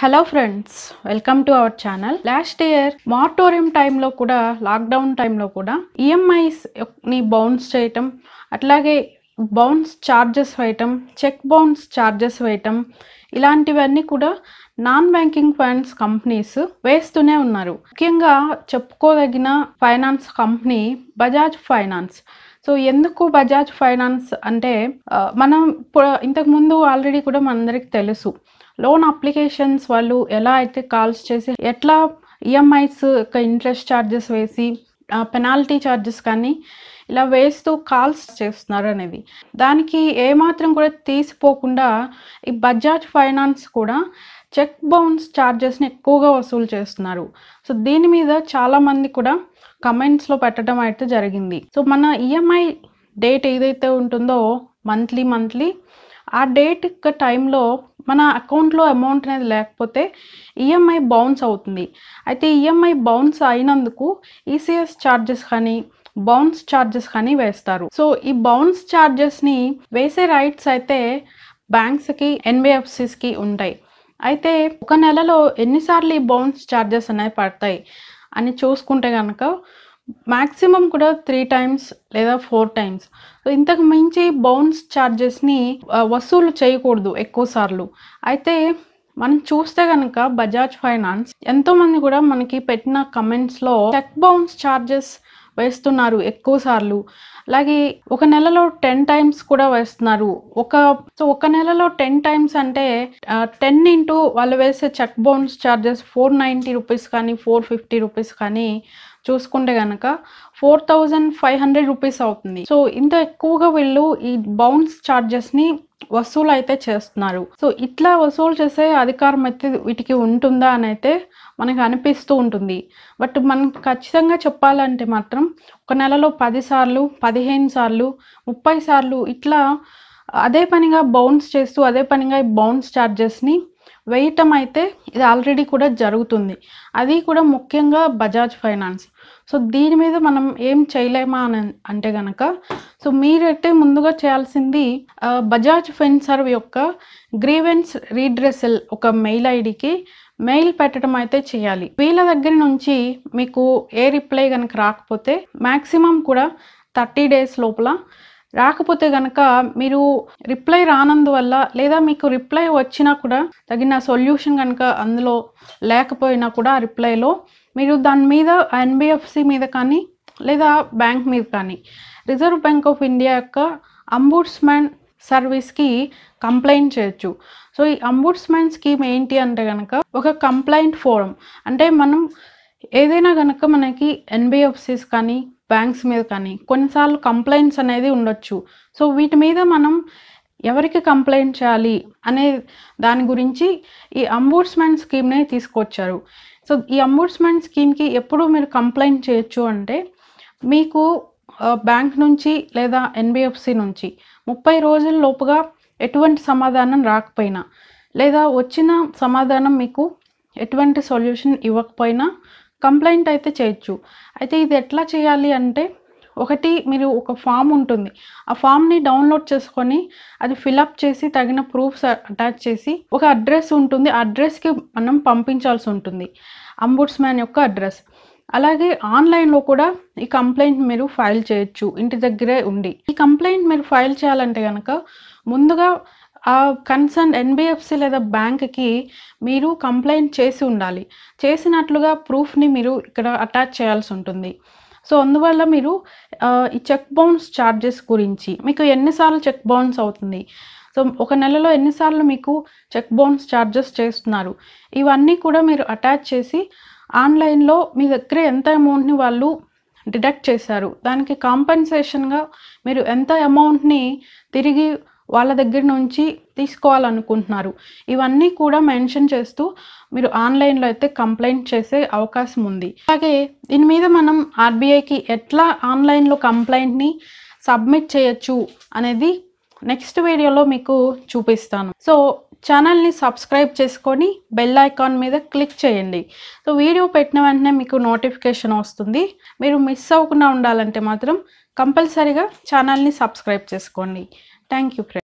Hello friends welcome to our channel last year moratorium టైంలో కూడా lockdown టైంలో కూడా ఈఎంఐస్ని e బౌన్స్ చేయటం అట్లాగే బౌన్స్ ఛార్జెస్ వేయటం చెక్ బౌన్స్ ఛార్జెస్ వేయటం ఇలాంటివన్నీ కూడా నాన్ బ్యాంకింగ్ ఫైనాన్స్ కంపెనీస్ వేస్తూనే ఉన్నారు ముఖ్యంగా చెప్పుకోదగిన finance company Bajaj finance so ఎందుకు బజాజ్ ఫైనాన్స్ అంటే మనం ఇంతకు ముందు ఆల్రెడీ కూడా మనందరికి తెలుసు లోన్ అప్లికేషన్స్ వాళ్ళు ఎలా అయితే కాల్స్ చేసి ఎట్లా ఈఎంఐస్ యొక్క ఇంట్రెస్ట్ ఛార్జెస్ వేసి పెనాల్టీ ఛార్జెస్ కానీ ఇలా వేస్తూ కాల్స్ చేస్తున్నారు అనేది దానికి ఏమాత్రం కూడా తీసిపోకుండా ఈ బజాజ్ ఫైనాన్స్ కూడా చెక్ బౌన్స్ ఛార్జెస్ని ఎక్కువగా వసూలు చేస్తున్నారు సో దీని మీద చాలామంది కూడా కమెంట్స్లో పెట్టడం అయితే జరిగింది సో మన ఈఎంఐ డేట్ ఏదైతే ఉంటుందో మంత్లీ మంత్లీ ఆ డేట్ యొక్క టైంలో మన అకౌంట్లో అమౌంట్ అనేది లేకపోతే ఈఎంఐ బౌన్స్ అవుతుంది అయితే ఈఎంఐ బౌన్స్ అయినందుకు ఈసీఎస్ ఛార్జెస్ కానీ బౌన్స్ ఛార్జెస్ కానీ వేస్తారు సో ఈ బౌన్స్ ఛార్జెస్ని వేసే రైట్స్ అయితే బ్యాంక్స్కి ఎన్బిఎఫ్సిస్కి ఉంటాయి అయితే ఒక నెలలో ఎన్నిసార్లు ఈ బౌన్స్ ఛార్జెస్ అనేవి పడతాయి అని చూసుకుంటే కనుక మ్యాక్సిమం కూడా త్రీ టైమ్స్ లేదా ఫోర్ టైమ్స్ ఇంతకు మించి బౌన్స్ ఛార్జెస్ని వసూలు చేయకూడదు ఎక్కువసార్లు అయితే మనం చూస్తే కనుక బజాజ్ ఫైనాన్స్ ఎంతోమంది కూడా మనకి పెట్టిన కమెంట్స్లో చెక్ బౌన్స్ ఛార్జెస్ వేస్తున్నారు ఎక్కువ సార్లు అలాగే ఒక నెలలో టెన్ టైమ్స్ కూడా వేస్తున్నారు ఒక సో ఒక నెలలో టెన్ టైమ్స్ అంటే టెన్ ఇంటూ వాళ్ళు వేసే check bounce charges four ninety rupees కానీ ఫోర్ ఫిఫ్టీ రూపీస్ కానీ చూసుకుంటే కనుక four thousand five hundred rupees అవుతుంది సో ఇంత ఎక్కువగా వీళ్ళు ఈ బౌన్స్ ని వసూలు అయితే చేస్తున్నారు సో ఇట్లా వసూలు చేసే అధికారం అయితే వీటికి ఉంటుందా అని అయితే మనకు అనిపిస్తూ ఉంటుంది బట్ మనం ఖచ్చితంగా చెప్పాలంటే మాత్రం ఒక నెలలో పది సార్లు పదిహేను సార్లు ముప్పై సార్లు ఇట్లా అదే పనిగా బౌన్స్ చేస్తూ అదే పనిగా ఈ బౌన్స్ ఛార్జెస్ని వేయటం అయితే ఇది ఆల్రెడీ కూడా జరుగుతుంది అది కూడా ముఖ్యంగా బజాజ్ ఫైనాన్స్ సో దీని మీద మనం ఏం చేయలేమా అని అంటే గనక సో మీరైతే ముందుగా చేయాల్సింది బజాజ్ ఫిన్సర్వ్ యొక్క గ్రీవెన్స్ రీడ్రెసల్ ఒక మెయిల్ ఐడికి మెయిల్ పెట్టడం అయితే చేయాలి వీళ్ళ దగ్గర నుంచి మీకు ఏ రిప్లై కనుక రాకపోతే మ్యాక్సిమం కూడా థర్టీ డేస్ లోపల రాకపోతే గనక మీరు రిప్లై రానందువల్ల లేదా మీకు రిప్లై వచ్చినా కూడా తగిన సొల్యూషన్ కనుక అందులో లేకపోయినా కూడా ఆ రిప్లైలో మీరు దాని మీద ఎన్బిఎఫ్సి మీద కానీ లేదా బ్యాంక్ మీద కానీ రిజర్వ్ బ్యాంక్ ఆఫ్ ఇండియా యొక్క అంబుడ్స్మెన్ సర్వీస్కి కంప్లైంట్ చేయొచ్చు సో ఈ అంబుడ్స్మెన్ స్కీమ్ ఏంటి అంటే కనుక ఒక కంప్లైంట్ ఫోరం అంటే మనం ఏదైనా కనుక మనకి ఎన్బిఎఫ్సిస్ కానీ బ్యాంక్స్ మీద కానీ కొన్నిసార్లు కంప్లైంట్స్ అనేది ఉండొచ్చు సో వీటి మీద మనం ఎవరికి కంప్లైంట్ చేయాలి అనే దాని గురించి ఈ అంబూడ్స్మెంట్ స్కీమ్నే తీసుకొచ్చారు సో ఈ అంబూడ్స్మెంట్ స్కీమ్కి ఎప్పుడు మీరు కంప్లైంట్ చేయొచ్చు అంటే మీకు బ్యాంక్ నుంచి లేదా ఎన్బిఎఫ్సి నుంచి ముప్పై రోజుల లోపుగా ఎటువంటి సమాధానం రాకపోయినా లేదా వచ్చిన సమాధానం మీకు ఎటువంటి సొల్యూషన్ ఇవ్వకపోయినా కంప్లైంట్ అయితే చేయొచ్చు అయితే ఇది ఎట్లా చేయాలి అంటే ఒకటి మీరు ఒక ఫామ్ ఉంటుంది ఆ ఫామ్ని డౌన్లోడ్ చేసుకొని అది ఫిలప్ చేసి తగిన ప్రూఫ్స్ అటాచ్ చేసి ఒక అడ్రస్ ఉంటుంది ఆ అడ్రస్కి మనం పంపించాల్సి ఉంటుంది మ్యాన్ యొక్క అడ్రస్ అలాగే ఆన్లైన్లో కూడా ఈ కంప్లైంట్ మీరు ఫైల్ చేయొచ్చు ఇంటి దగ్గరే ఉండి ఈ కంప్లైంట్ మీరు ఫైల్ చేయాలంటే కనుక ముందుగా ఆ కన్సర్న్ ఎన్బిఎఫ్సి లేదా బ్యాంక్కి మీరు కంప్లైంట్ చేసి ఉండాలి చేసినట్లుగా ప్రూఫ్ని మీరు ఇక్కడ అటాచ్ చేయాల్సి ఉంటుంది సో అందువల్ల మీరు ఈ చెక్ బౌన్స్ ఛార్జెస్ గురించి మీకు ఎన్నిసార్లు చెక్ బౌన్స్ అవుతుంది సో ఒక నెలలో ఎన్నిసార్లు మీకు చెక్ బౌన్స్ ఛార్జెస్ చేస్తున్నారు ఇవన్నీ కూడా మీరు అటాచ్ చేసి ఆన్లైన్లో మీ దగ్గర ఎంత అమౌంట్ని వాళ్ళు డిడక్ట్ చేశారు దానికి కాంపెన్సేషన్గా మీరు ఎంత అమౌంట్ని తిరిగి వాళ్ళ దగ్గర నుంచి తీసుకోవాలనుకుంటున్నారు ఇవన్నీ కూడా మెన్షన్ చేస్తూ మీరు ఆన్లైన్లో అయితే కంప్లైంట్ చేసే అవకాశం ఉంది అలాగే దీని మీద మనం ఆర్బీఐకి ఎట్లా ఆన్లైన్లో కంప్లైంట్ని సబ్మిట్ చేయొచ్చు అనేది నెక్స్ట్ వీడియోలో మీకు చూపిస్తాను సో ఛానల్ని సబ్స్క్రైబ్ చేసుకొని బెల్ ఐకాన్ మీద క్లిక్ చేయండి సో వీడియో పెట్టిన వెంటనే మీకు నోటిఫికేషన్ వస్తుంది మీరు మిస్ అవ్వకుండా ఉండాలంటే మాత్రం కంపల్సరీగా ఛానల్ని సబ్స్క్రైబ్ చేసుకోండి Thank you, friend.